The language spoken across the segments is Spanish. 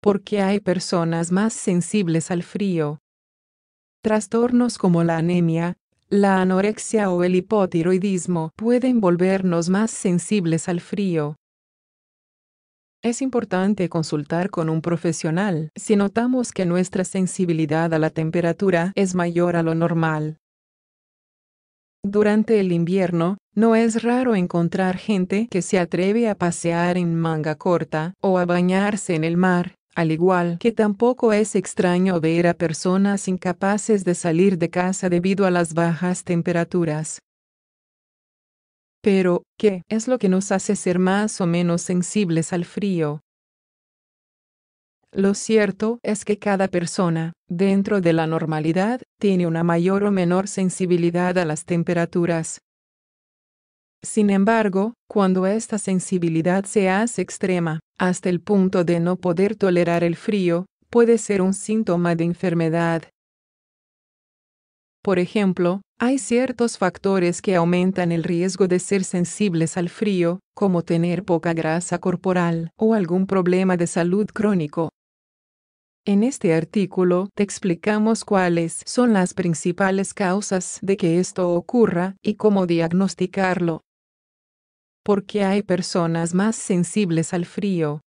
Porque hay personas más sensibles al frío. Trastornos como la anemia, la anorexia o el hipotiroidismo pueden volvernos más sensibles al frío. Es importante consultar con un profesional si notamos que nuestra sensibilidad a la temperatura es mayor a lo normal. Durante el invierno, no es raro encontrar gente que se atreve a pasear en manga corta o a bañarse en el mar, al igual que tampoco es extraño ver a personas incapaces de salir de casa debido a las bajas temperaturas. Pero, ¿qué es lo que nos hace ser más o menos sensibles al frío? Lo cierto es que cada persona, dentro de la normalidad, tiene una mayor o menor sensibilidad a las temperaturas. Sin embargo, cuando esta sensibilidad se hace extrema, hasta el punto de no poder tolerar el frío, puede ser un síntoma de enfermedad. Por ejemplo, hay ciertos factores que aumentan el riesgo de ser sensibles al frío, como tener poca grasa corporal o algún problema de salud crónico. En este artículo te explicamos cuáles son las principales causas de que esto ocurra y cómo diagnosticarlo. ¿Por qué hay personas más sensibles al frío?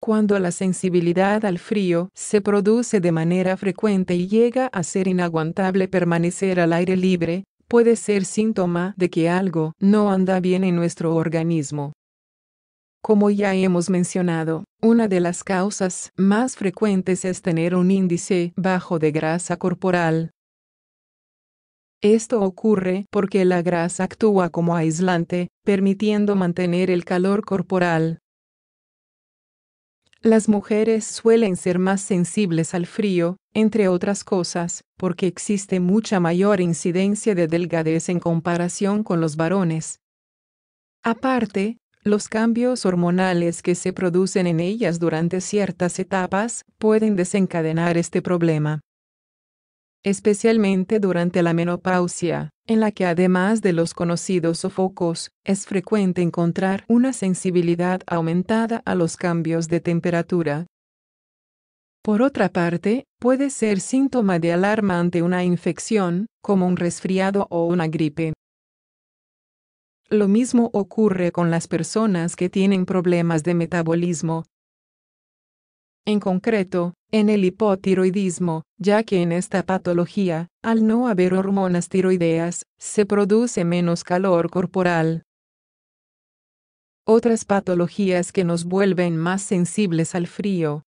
Cuando la sensibilidad al frío se produce de manera frecuente y llega a ser inaguantable permanecer al aire libre, puede ser síntoma de que algo no anda bien en nuestro organismo. Como ya hemos mencionado, una de las causas más frecuentes es tener un índice bajo de grasa corporal. Esto ocurre porque la grasa actúa como aislante, permitiendo mantener el calor corporal. Las mujeres suelen ser más sensibles al frío, entre otras cosas, porque existe mucha mayor incidencia de delgadez en comparación con los varones. Aparte, los cambios hormonales que se producen en ellas durante ciertas etapas pueden desencadenar este problema. Especialmente durante la menopausia, en la que además de los conocidos sofocos, es frecuente encontrar una sensibilidad aumentada a los cambios de temperatura. Por otra parte, puede ser síntoma de alarma ante una infección, como un resfriado o una gripe. Lo mismo ocurre con las personas que tienen problemas de metabolismo. En concreto, en el hipotiroidismo, ya que en esta patología, al no haber hormonas tiroideas, se produce menos calor corporal. Otras patologías que nos vuelven más sensibles al frío.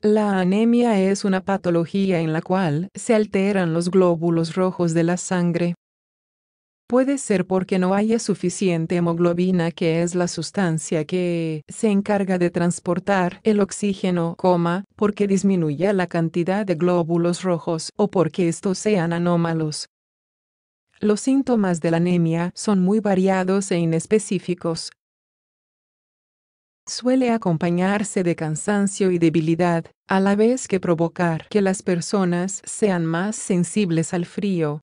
La anemia es una patología en la cual se alteran los glóbulos rojos de la sangre. Puede ser porque no haya suficiente hemoglobina que es la sustancia que se encarga de transportar el oxígeno, coma, porque disminuya la cantidad de glóbulos rojos o porque estos sean anómalos. Los síntomas de la anemia son muy variados e inespecíficos. Suele acompañarse de cansancio y debilidad, a la vez que provocar que las personas sean más sensibles al frío,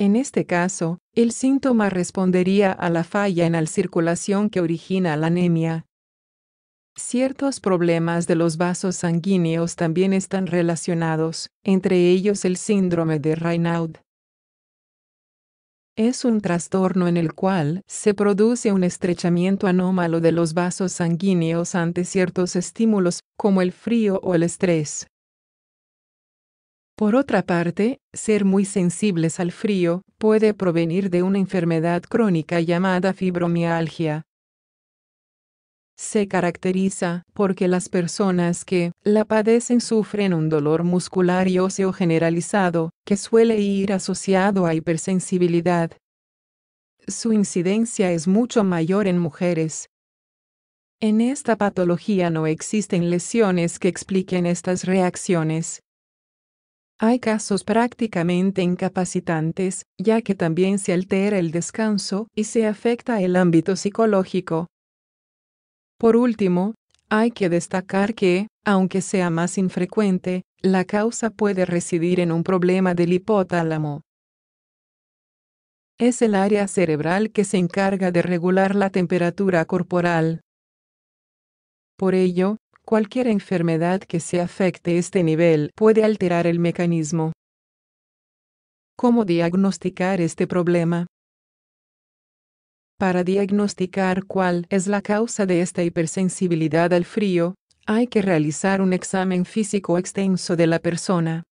en este caso, el síntoma respondería a la falla en la circulación que origina la anemia. Ciertos problemas de los vasos sanguíneos también están relacionados, entre ellos el síndrome de Raynaud. Es un trastorno en el cual se produce un estrechamiento anómalo de los vasos sanguíneos ante ciertos estímulos, como el frío o el estrés. Por otra parte, ser muy sensibles al frío puede provenir de una enfermedad crónica llamada fibromialgia. Se caracteriza porque las personas que la padecen sufren un dolor muscular y óseo generalizado, que suele ir asociado a hipersensibilidad. Su incidencia es mucho mayor en mujeres, en esta patología no existen lesiones que expliquen estas reacciones. Hay casos prácticamente incapacitantes, ya que también se altera el descanso y se afecta el ámbito psicológico. Por último, hay que destacar que, aunque sea más infrecuente, la causa puede residir en un problema del hipotálamo. Es el área cerebral que se encarga de regular la temperatura corporal. Por ello, Cualquier enfermedad que se afecte este nivel puede alterar el mecanismo. ¿Cómo diagnosticar este problema? Para diagnosticar cuál es la causa de esta hipersensibilidad al frío, hay que realizar un examen físico extenso de la persona.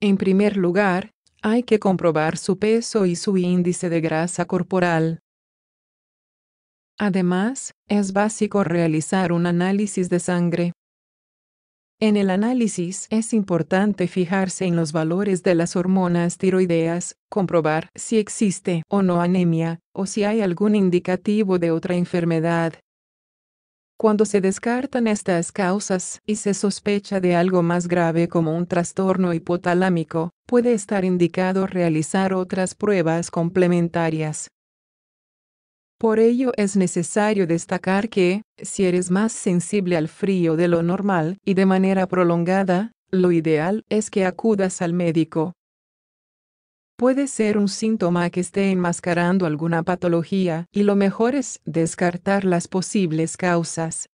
En primer lugar, hay que comprobar su peso y su índice de grasa corporal. Además, es básico realizar un análisis de sangre. En el análisis es importante fijarse en los valores de las hormonas tiroideas, comprobar si existe o no anemia, o si hay algún indicativo de otra enfermedad. Cuando se descartan estas causas y se sospecha de algo más grave como un trastorno hipotalámico, puede estar indicado realizar otras pruebas complementarias, por ello es necesario destacar que, si eres más sensible al frío de lo normal y de manera prolongada, lo ideal es que acudas al médico. Puede ser un síntoma que esté enmascarando alguna patología y lo mejor es descartar las posibles causas.